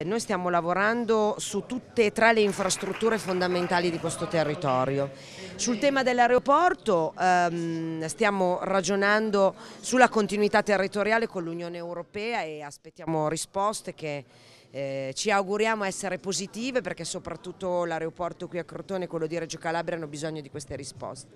Eh, noi stiamo lavorando su tutte e tre le infrastrutture fondamentali di questo territorio. Sul tema dell'aeroporto ehm, stiamo ragionando sulla continuità territoriale con l'Unione Europea e aspettiamo risposte che eh, ci auguriamo essere positive perché soprattutto l'aeroporto qui a Crotone e quello di Reggio Calabria hanno bisogno di queste risposte.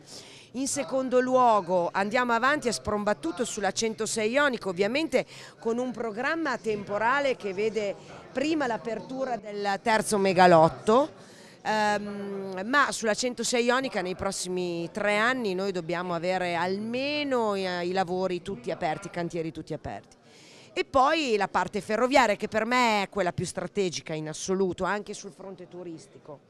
In secondo luogo andiamo avanti a sprombattuto sulla 106 Ionico, ovviamente con un programma temporale che vede prima l'apertura del terzo megalotto, Um, ma sulla 106 Ionica nei prossimi tre anni noi dobbiamo avere almeno eh, i lavori tutti aperti, i cantieri tutti aperti. E poi la parte ferroviaria che per me è quella più strategica in assoluto, anche sul fronte turistico.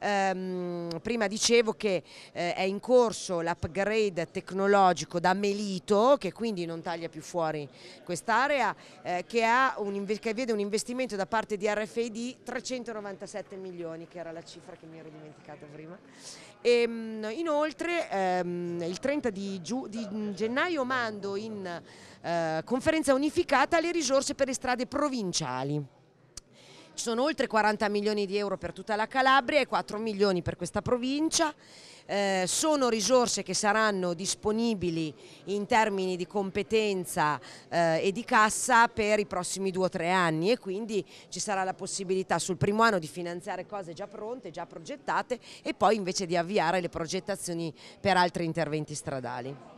Ehm, prima dicevo che eh, è in corso l'upgrade tecnologico da Melito, che quindi non taglia più fuori quest'area, eh, che, che vede un investimento da parte di RFID 397 milioni, che era la cifra che mi ero dimenticata prima. E, ehm, inoltre ehm, il 30 di, di, gennaio mando in eh, conferenza unificata le risorse per le strade provinciali. Ci sono oltre 40 milioni di euro per tutta la Calabria e 4 milioni per questa provincia. Eh, sono risorse che saranno disponibili in termini di competenza eh, e di cassa per i prossimi due o tre anni e quindi ci sarà la possibilità sul primo anno di finanziare cose già pronte, già progettate e poi invece di avviare le progettazioni per altri interventi stradali.